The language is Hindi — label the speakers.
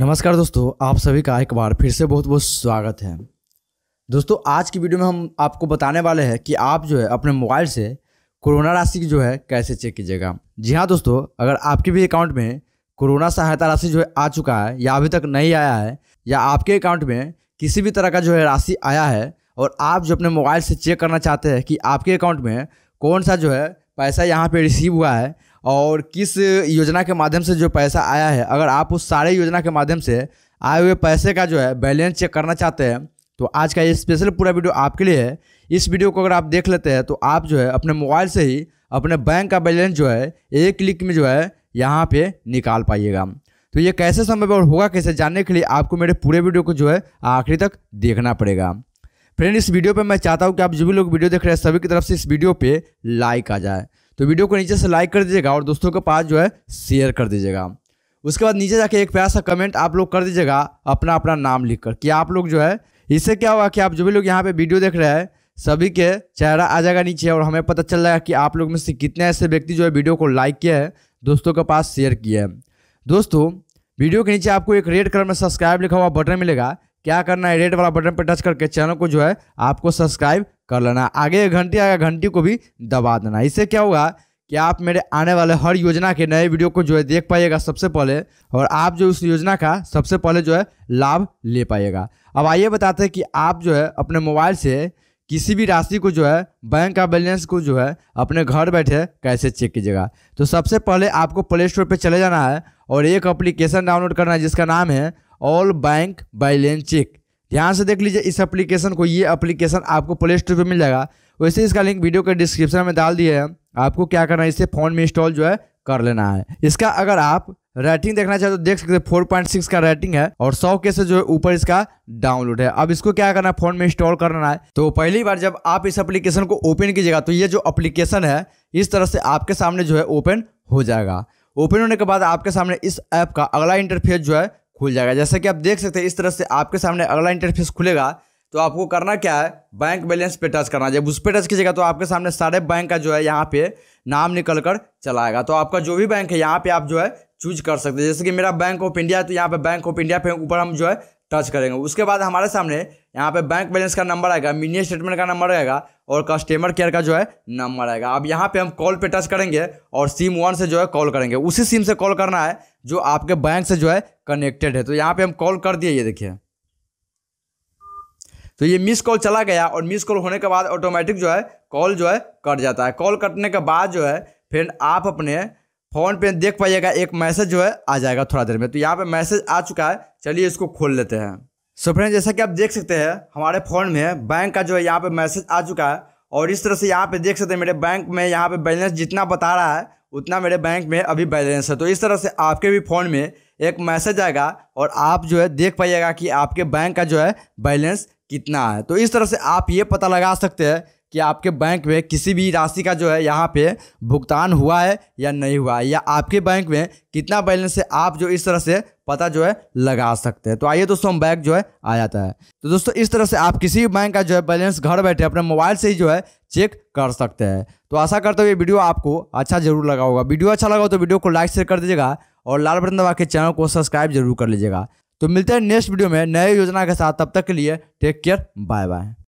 Speaker 1: नमस्कार दोस्तों आप सभी का एक बार फिर से बहुत बहुत स्वागत है दोस्तों आज की वीडियो में हम आपको बताने वाले हैं कि आप जो है अपने मोबाइल से कोरोना राशि जो है कैसे चेक कीजिएगा जी हाँ दोस्तों अगर आपके भी अकाउंट में कोरोना सहायता राशि जो है आ चुका है या अभी तक नहीं आया है या आपके अकाउंट में किसी भी तरह का जो है राशि आया है और आप जो अपने मोबाइल से चेक करना चाहते हैं कि आपके अकाउंट में कौन सा जो है पैसा यहाँ पर रिसीव हुआ है और किस योजना के माध्यम से जो पैसा आया है अगर आप उस सारे योजना के माध्यम से आए हुए पैसे का जो है बैलेंस चेक करना चाहते हैं तो आज का ये स्पेशल पूरा वीडियो आपके लिए है इस वीडियो को अगर आप देख लेते हैं तो आप जो है अपने मोबाइल से ही अपने बैंक का बैलेंस जो है एक क्लिक में जो है यहाँ पे निकाल पाइएगा तो ये कैसे संभव और होगा कैसे जानने के लिए आपको मेरे पूरे वीडियो को जो है आखिरी तक देखना पड़ेगा फ्रेंड इस वीडियो पर मैं चाहता हूँ कि आप जो भी लोग वीडियो देख रहे हैं सभी की तरफ से इस वीडियो पर लाइक आ जाए तो वीडियो को नीचे से लाइक कर दीजिएगा और दोस्तों के पास जो है शेयर कर दीजिएगा उसके बाद नीचे जाके एक प्यारा सा कमेंट आप लोग कर दीजिएगा अपना अपना नाम लिख कर कि आप लोग जो है इससे क्या होगा कि आप जो भी लोग यहाँ पे वीडियो देख रहे हैं सभी के चेहरा आ जाएगा नीचे और हमें पता चल जाएगा कि आप लोग में से कितने ऐसे व्यक्ति जो है वीडियो को लाइक किया है दोस्तों के पास शेयर किया है दोस्तों वीडियो के नीचे आपको एक रेड कलर में सब्सक्राइब लिखा हुआ बटन मिलेगा क्या करना है रेड वाला बटन पर टच करके चैनल को जो है आपको सब्सक्राइब कर लेना आगे एक घंटी आएगा घंटी को भी दबा देना इससे क्या होगा कि आप मेरे आने वाले हर योजना के नए वीडियो को जो है देख पाइएगा सबसे पहले और आप जो उस योजना का सबसे पहले जो है लाभ ले पाइएगा अब आइए बताते हैं कि आप जो है अपने मोबाइल से किसी भी राशि को जो है बैंक का बैलेंस को जो है अपने घर बैठे कैसे चेक कीजिएगा तो सबसे पहले आपको प्ले स्टोर पर चले जाना है और एक अप्लीकेशन डाउनलोड करना है जिसका नाम है ऑल बैंक बैलेंस चेक यहाँ से देख लीजिए इस एप्लीकेशन को ये एप्लीकेशन आपको प्ले स्टोर पर मिल जाएगा वैसे इसका लिंक वीडियो के डिस्क्रिप्शन में डाल दिया है आपको क्या करना है इसे फ़ोन में इंस्टॉल जो है कर लेना है इसका अगर आप रेटिंग देखना चाहते तो देख सकते हैं फोर पॉइंट सिक्स का रेटिंग है और सौ के से जो है ऊपर इसका डाउनलोड है अब इसको क्या करना है फोन में इंस्टॉल करना है तो पहली बार जब आप इस एप्लीकेशन को ओपन कीजिएगा तो ये जो एप्लीकेशन है इस तरह से आपके सामने जो है ओपन हो जाएगा ओपन होने के बाद आपके सामने इस ऐप का अगला इंटरफेस जो है खुल जाएगा जैसा कि आप देख सकते हैं इस तरह से आपके सामने अगला इंटरफेस खुलेगा तो आपको करना क्या है बैंक बैलेंस पे टच करना जब उस पर टच कीजिएगा तो आपके सामने सारे बैंक का जो है यहाँ पे नाम निकल कर चलाएगा तो आपका जो भी बैंक है यहाँ पे आप जो है चूज कर सकते हैं जैसे कि मेरा बैंक ऑफ इंडिया है तो यहाँ पे बैंक ऑफ इंडिया पे ऊपर हम जो है टच करेंगे उसके बाद हमारे सामने यहाँ पे बैंक बैलेंस का नंबर आएगा मिनी स्टेटमेंट का नंबर आएगा और कस्टमर केयर का जो है नंबर आएगा अब यहाँ पे हम कॉल पे टच करेंगे और सिम वन से जो है कॉल करेंगे उसी सिम से कॉल करना है जो आपके बैंक से जो है कनेक्टेड है तो यहाँ पे हम कॉल कर दिए ये देखिए तो ये मिस कॉल चला गया और मिस कॉल होने के बाद ऑटोमेटिक जो है कॉल जो है कट जाता है कॉल कटने के बाद जो है फिर आप अपने फ़ोन पे देख पाइएगा एक मैसेज जो है आ जाएगा थोड़ा देर में तो यहाँ पे मैसेज आ चुका है चलिए इसको खोल लेते हैं सो फ्रेंड जैसा कि आप देख सकते हैं हमारे फ़ोन में बैंक का जो है यहाँ पे मैसेज आ चुका है और इस तरह से यहाँ पे देख सकते हैं मेरे बैंक में यहाँ पे बैलेंस जितना बता रहा है उतना मेरे बैंक में अभी बैलेंस है तो इस तरह से आपके भी फ़ोन में एक मैसेज आएगा और आप जो है देख पाइएगा कि आपके बैंक का जो है बैलेंस कितना है तो इस तरह से आप ये पता लगा सकते हैं कि आपके बैंक में किसी भी राशि का जो है यहाँ पे भुगतान हुआ है या नहीं हुआ है या आपके बैंक में कितना बैलेंस है आप जो इस तरह से पता जो है लगा सकते हैं तो आइए दोस्तों हम बैंक जो है आ जाता है तो दोस्तों इस तरह से आप किसी भी बैंक का जो है बैलेंस घर बैठे अपने मोबाइल से ही जो है चेक कर सकते हैं तो आशा करते हुए वीडियो आपको अच्छा जरूर लगा होगा वीडियो अच्छा लगा हो तो वीडियो को लाइक शेयर कर दीजिएगा और लाल बटन दबा के चैनल को सब्सक्राइब जरूर कर लीजिएगा तो मिलते हैं नेक्स्ट वीडियो में नए योजना के साथ तब तक के लिए टेक केयर बाय बाय